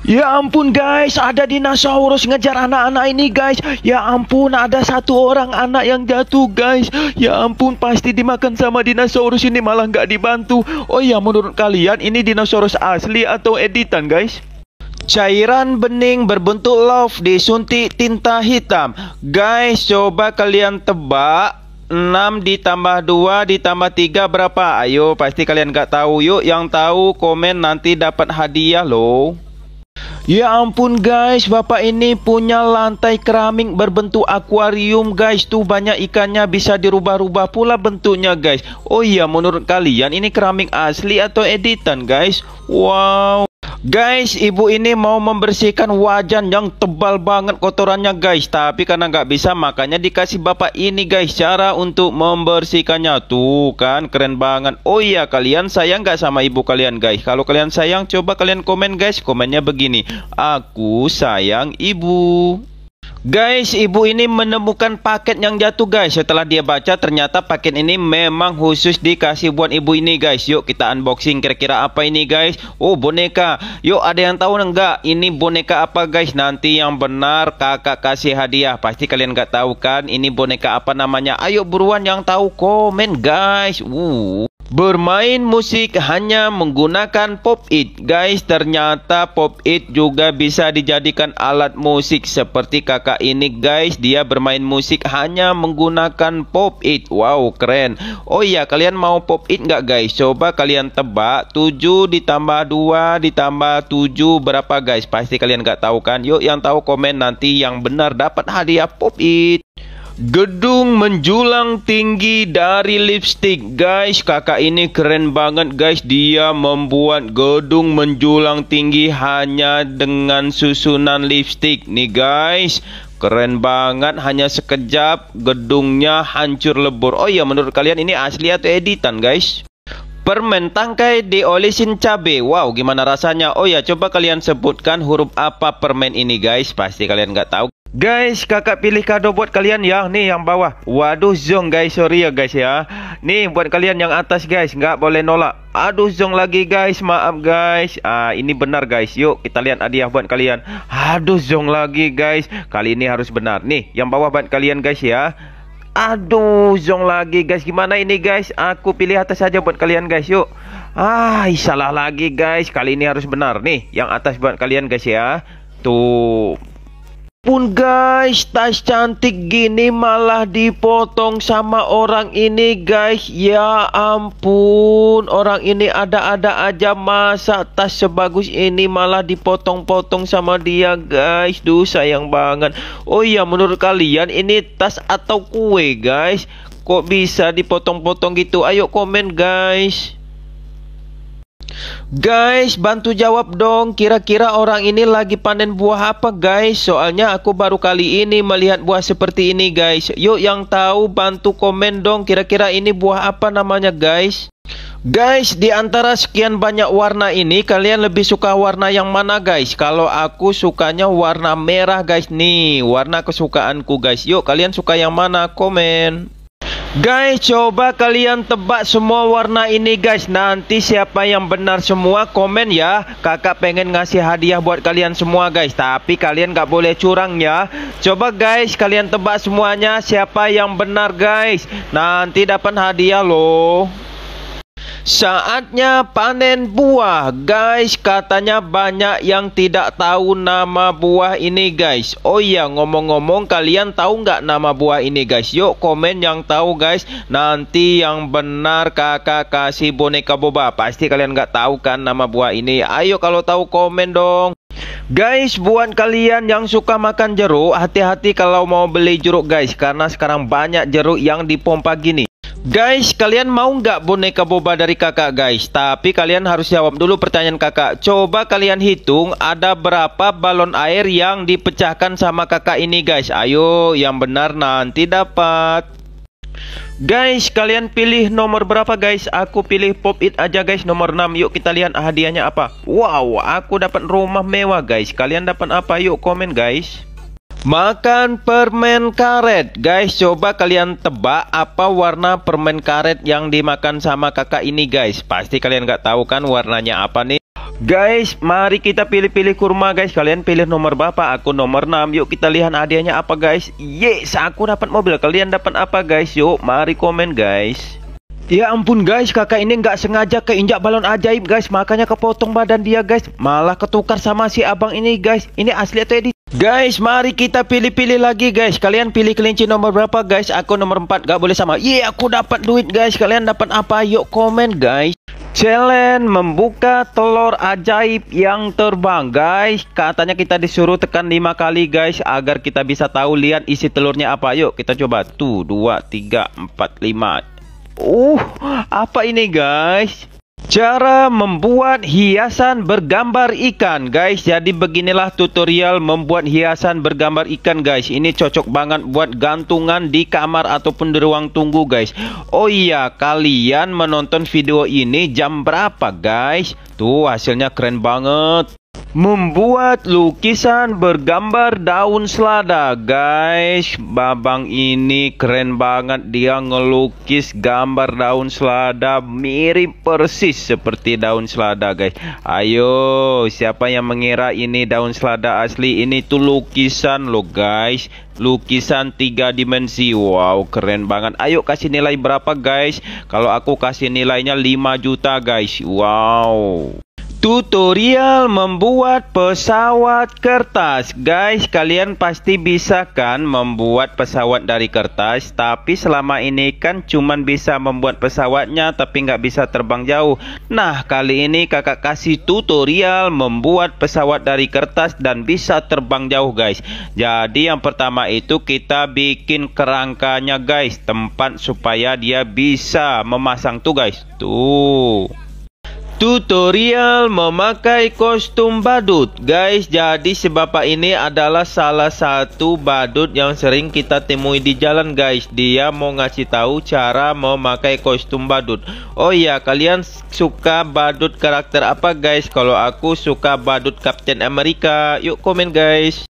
Ya ampun guys, ada dinosaurus ngejar anak-anak ini guys. Ya ampun, ada satu orang anak yang jatuh guys. Ya ampun, pasti dimakan sama dinosaurus ini malah nggak dibantu. Oh ya, menurut kalian ini dinosaurus asli atau editan guys? Cairan bening berbentuk love disuntik tinta hitam. Guys, coba kalian tebak 6 ditambah 2 ditambah 3 berapa? Ayo, pasti kalian nggak tahu. Yuk, yang tahu komen nanti dapat hadiah loh. Ya ampun guys, bapak ini punya lantai keramik berbentuk akuarium guys. Tuh banyak ikannya bisa dirubah-rubah pula bentuknya guys. Oh iya, menurut kalian ini keramik asli atau editan guys? Wow. Guys, ibu ini mau membersihkan wajan yang tebal banget kotorannya guys Tapi karena nggak bisa makanya dikasih bapak ini guys Cara untuk membersihkannya Tuh kan keren banget Oh iya kalian sayang nggak sama ibu kalian guys Kalau kalian sayang coba kalian komen guys Komennya begini Aku sayang ibu Guys, ibu ini menemukan paket yang jatuh guys. Setelah dia baca ternyata paket ini memang khusus dikasih buat ibu ini guys. Yuk kita unboxing kira-kira apa ini guys. Oh, boneka. Yuk ada yang tahu enggak ini boneka apa guys? Nanti yang benar kakak kasih hadiah. Pasti kalian enggak tahu kan ini boneka apa namanya? Ayo buruan yang tahu komen guys. Uh. Bermain musik hanya menggunakan pop it Guys ternyata pop it juga bisa dijadikan alat musik Seperti kakak ini guys Dia bermain musik hanya menggunakan pop it Wow keren Oh iya kalian mau pop it nggak guys Coba kalian tebak 7 ditambah 2 ditambah 7 berapa guys Pasti kalian nggak tahu kan Yuk yang tahu komen nanti yang benar dapat hadiah pop it Gedung menjulang tinggi dari lipstick guys Kakak ini keren banget guys Dia membuat gedung menjulang tinggi hanya dengan susunan lipstick Nih guys Keren banget hanya sekejap gedungnya hancur lebur Oh iya menurut kalian ini asli atau editan guys Permen tangkai diolesin cabe Wow gimana rasanya Oh ya coba kalian sebutkan huruf apa permen ini guys Pasti kalian nggak tahu Guys, kakak pilih kado buat kalian yang ni yang bawah. Waduh, zong guys, sorry ya guys ya. Nih buat kalian yang atas guys, nggak boleh nolak. Aduh, zong lagi guys, maaf guys. Ah, ini benar guys. Yuk kita lihat hadiah buat kalian. Aduh, zong lagi guys. Kali ini harus benar. Nih, yang bawah buat kalian guys ya. Aduh, zong lagi guys. Gimana ini guys? Aku pilih atas saja buat kalian guys. Yuk. Ah, salah lagi guys. Kali ini harus benar. Nih, yang atas buat kalian guys ya. Tuh pun guys tas cantik gini malah dipotong sama orang ini guys ya ampun orang ini ada-ada aja masa tas sebagus ini malah dipotong-potong sama dia guys duh sayang banget oh iya menurut kalian ini tas atau kue guys kok bisa dipotong-potong gitu ayo komen guys Guys, bantu jawab dong. Kira-kira orang ini lagi panen buah apa, guys? Soalnya aku baru kali ini melihat buah seperti ini, guys. Yuk yang tahu bantu komen dong kira-kira ini buah apa namanya, guys? Guys, di antara sekian banyak warna ini, kalian lebih suka warna yang mana, guys? Kalau aku sukanya warna merah, guys. Nih, warna kesukaanku, guys. Yuk, kalian suka yang mana? Komen. Guys, coba kalian tebak semua warna ini guys. Nanti siapa yang benar semua komen ya. Kakak pengen ngasih hadiah buat kalian semua guys. Tapi kalian gak boleh curang ya. Coba guys, kalian tebak semuanya siapa yang benar guys. Nanti dapat hadiah loh. Saatnya panen buah guys Katanya banyak yang tidak tahu nama buah ini guys Oh iya ngomong-ngomong kalian tahu nggak nama buah ini guys Yuk komen yang tahu guys Nanti yang benar kakak kasih boneka boba Pasti kalian nggak tahu kan nama buah ini Ayo kalau tahu komen dong Guys, buat kalian yang suka makan jeruk, hati-hati kalau mau beli jeruk guys Karena sekarang banyak jeruk yang dipompa gini Guys, kalian mau nggak boneka boba dari kakak guys? Tapi kalian harus jawab dulu pertanyaan kakak. Coba kalian hitung ada berapa balon air yang dipecahkan sama kakak ini guys. Ayo, yang benar nanti dapat. Guys, kalian pilih nomor berapa guys? Aku pilih pop it aja guys, nomor 6. Yuk kita lihat hadiahnya apa. Wow, aku dapat rumah mewah guys. Kalian dapat apa? Yuk komen guys. Makan permen karet Guys coba kalian tebak apa warna permen karet yang dimakan sama kakak ini guys Pasti kalian gak tahu kan warnanya apa nih Guys mari kita pilih-pilih kurma guys Kalian pilih nomor bapak, aku nomor 6 Yuk kita lihat hadiahnya apa guys Yes aku dapat mobil kalian dapat apa guys Yuk mari komen guys Ya ampun guys, kakak ini nggak sengaja keinjak balon ajaib guys, makanya kepotong badan dia guys, malah ketukar sama si abang ini guys. Ini asli atau edit? Guys, mari kita pilih-pilih lagi guys. Kalian pilih kelinci nomor berapa guys? Aku nomor 4, gak boleh sama. Iya, aku dapat duit guys. Kalian dapat apa? Yuk komen guys. Challenge membuka telur ajaib yang terbang guys. Katanya kita disuruh tekan 5 kali guys agar kita bisa tahu lihat isi telurnya apa. Yuk, kita coba. Tuh, 2 3 4 5. Uh, apa ini guys? Cara membuat hiasan bergambar ikan guys Jadi beginilah tutorial membuat hiasan bergambar ikan guys Ini cocok banget buat gantungan di kamar ataupun di ruang tunggu guys Oh iya kalian menonton video ini jam berapa guys Tuh hasilnya keren banget membuat lukisan bergambar daun selada guys babang ini keren banget dia ngelukis gambar daun selada mirip persis seperti daun selada guys ayo siapa yang mengira ini daun selada asli ini tuh lukisan lo guys lukisan tiga dimensi wow keren banget ayo kasih nilai berapa guys kalau aku kasih nilainya 5 juta guys wow Tutorial membuat pesawat kertas Guys kalian pasti bisa kan membuat pesawat dari kertas Tapi selama ini kan cuman bisa membuat pesawatnya tapi nggak bisa terbang jauh Nah kali ini kakak kasih tutorial membuat pesawat dari kertas dan bisa terbang jauh guys Jadi yang pertama itu kita bikin kerangkanya guys Tempat supaya dia bisa memasang tuh guys Tuh Tutorial memakai kostum badut Guys, jadi si bapak ini adalah salah satu badut yang sering kita temui di jalan guys Dia mau ngasih tahu cara memakai kostum badut Oh iya, kalian suka badut karakter apa guys? Kalau aku suka badut Captain America Yuk komen guys